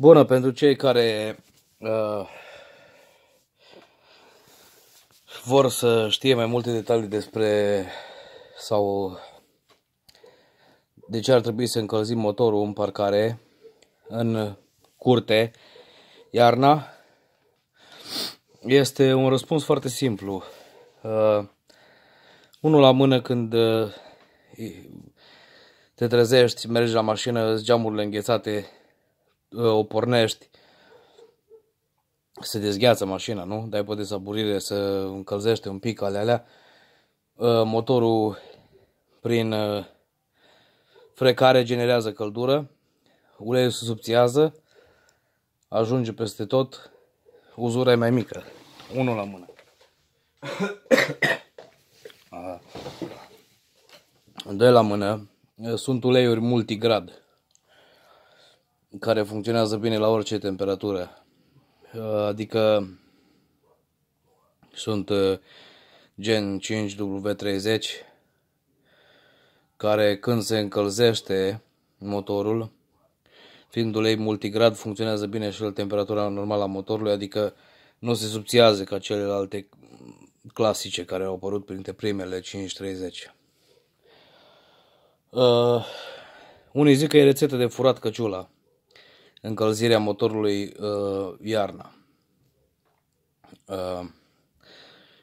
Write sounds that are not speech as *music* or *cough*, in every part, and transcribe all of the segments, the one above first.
bună pentru cei care uh, vor să știe mai multe detalii despre sau de ce ar trebui să încălzim motorul în parcare, în curte, iarna, este un răspuns foarte simplu. Uh, unul la mână când uh, te trezești, mergi la mașină, geamurile înghețate, Uh, o pornești, se dezgheață mașina, nu? Dai pe desaburire să încălzește un pic alea, alea. Uh, motorul prin uh, frecare generează căldură, uleiul se subțiază, ajunge peste tot, uzura e mai mică. Unul la mână. *coughs* Doi la mână. Sunt uleiuri multigrad care funcționează bine la orice temperatură. Uh, adică sunt uh, gen 5W30 care când se încălzește motorul, fiind ulei multigrad, funcționează bine și la temperatura normală a motorului, adică nu se subțiază ca celelalte clasice care au apărut printre primele 530. Uh, unii zic că e rețetă de furat căciula încălzirea motorului uh, iarna. Uh,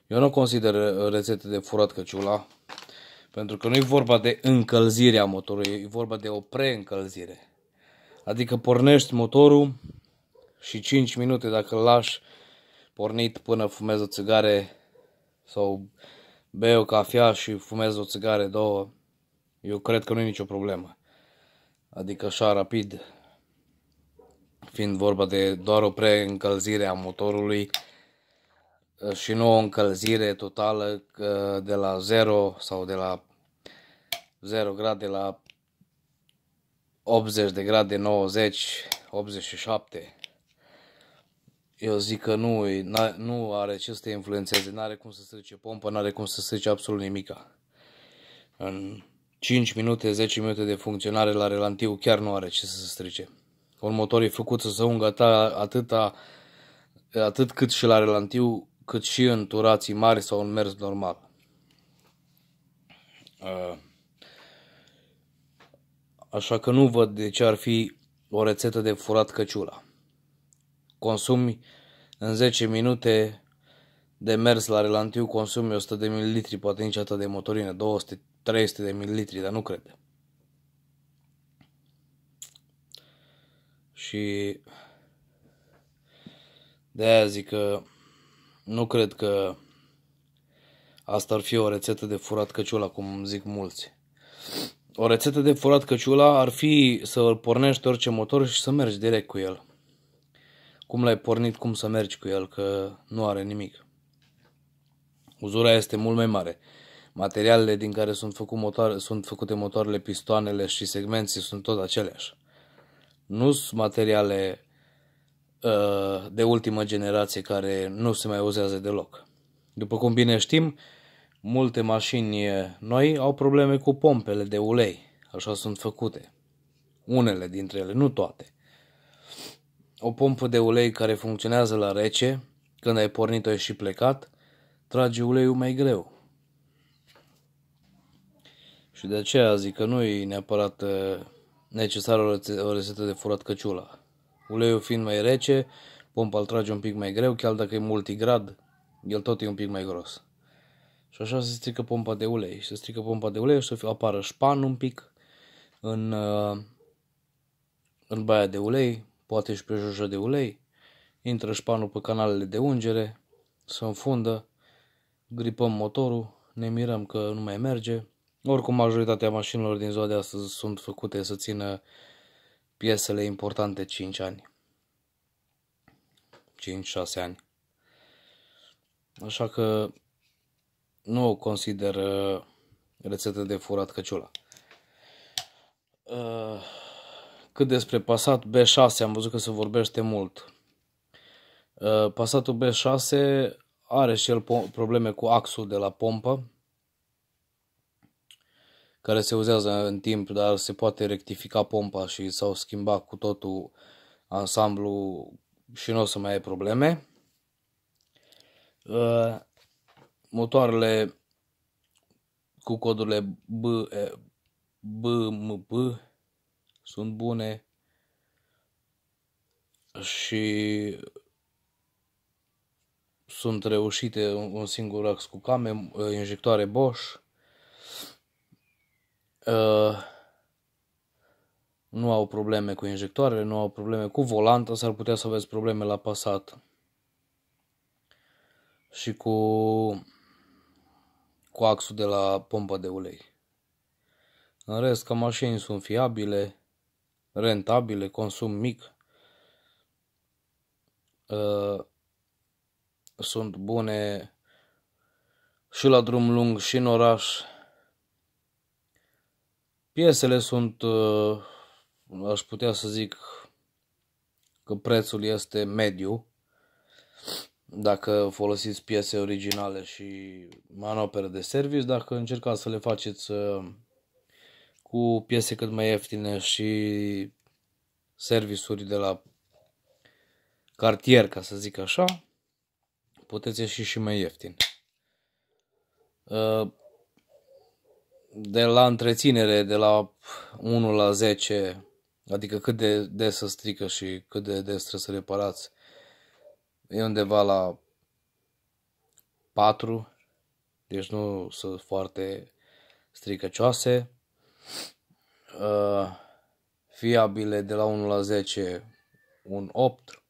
eu nu consider uh, rețete de furat căciula, pentru că nu e vorba de încălzirea motorului, e vorba de o preîncălzire. Adică pornești motorul și 5 minute dacă îl lași pornit până fumezi o țigare sau bei o cafea și fumezi o țigare, două, eu cred că nu e nicio problemă. Adică așa rapid, fiind vorba de doar o preîncălzire a motorului uh, și nu o încălzire totală de la 0 sau de la 0 grade la 80 de grade, 90, 87. Eu zic că nu, nu are ce să te influențeze, nu are cum să strice pompa, nu are cum să strice absolut nimica. În 5 minute, 10 minute de funcționare la relantiu chiar nu are ce să se strice următorii făcut să se ungă atâta, atât cât și la relantiu, cât și în turații mari sau în mers normal. Uh, așa că nu văd de ce ar fi o rețetă de furat căciula. Consumi în 10 minute de mers la relantiu, consumi 100 de mililitri poate nici atât de motorină, 200-300 de mililitri dar nu cred. Și de aia zic că nu cred că asta ar fi o rețetă de furat căciula, cum zic mulți. O rețetă de furat căciula ar fi să pornești orice motor și să mergi direct cu el. Cum l-ai pornit, cum să mergi cu el, că nu are nimic. Uzura este mult mai mare. Materialele din care sunt, făcut motoare, sunt făcute motoarele, pistoanele și segmenții sunt tot aceleași nu sunt materiale uh, de ultimă generație care nu se mai uzează deloc. După cum bine știm, multe mașini noi au probleme cu pompele de ulei, așa sunt făcute. Unele dintre ele, nu toate. O pompă de ulei care funcționează la rece, când ai pornit-o și plecat, trage uleiul mai greu. Și de aceea zic că nu e neapărat uh, necesară o, o rețetă de furat căciula. Uleiul fiind mai rece, pompa îl trage un pic mai greu, chiar dacă e multigrad, el tot e un pic mai gros. Și așa se strică pompa de ulei. Și se strică pompa de ulei și să apară șpan un pic în, uh, în baia de ulei, poate și pe jojă de ulei. Intră șpanul pe canalele de ungere, se înfundă, gripăm motorul, ne mirăm că nu mai merge, oricum, majoritatea mașinilor din ziua de astăzi sunt făcute să țină piesele importante 5 ani. 5-6 ani. Așa că nu o consider uh, rețetă de furat căciula. Uh, cât despre Passat B6, am văzut că se vorbește mult. Uh, Passatul B6 are și el probleme cu axul de la pompă, care se uzează în timp, dar se poate rectifica pompa și s-au schimbat cu totul ansamblu și nu o să mai ai probleme. Uh, motoarele cu codurile B, B M B sunt bune și sunt reușite un singur ax cu came, uh, injectoare Bosch, Uh, nu au probleme cu injectoarele, nu au probleme cu volanta, s-ar putea să aveți probleme la pasat. Și cu, cu axul de la pompa de ulei. În rest, ca mașini sunt fiabile, rentabile, consum mic. Uh, sunt bune și la drum lung și în oraș. Piesele sunt, uh, aș putea să zic că prețul este mediu. Dacă folosiți piese originale și manopere de service, dacă încercați să le faceți uh, cu piese cât mai ieftine și servisuri de la cartier, ca să zic așa, puteți ieși și mai ieftin. Uh, de la întreținere, de la 1 la 10, adică cât de des să strică și cât de des trebuie să reparați, e undeva la 4, deci nu sunt foarte stricăcioase. Uh, fiabile de la 1 la 10, un 8.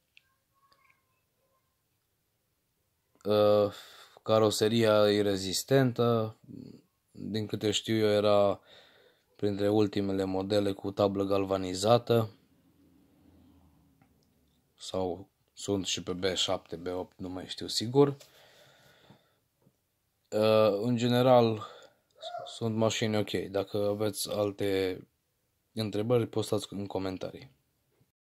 Uh, caroseria e rezistentă, din câte știu eu, era printre ultimele modele cu tablă galvanizată sau sunt și pe B7, B8, nu mai știu sigur. Uh, în general, sunt mașini ok. Dacă aveți alte întrebări, postați în comentarii.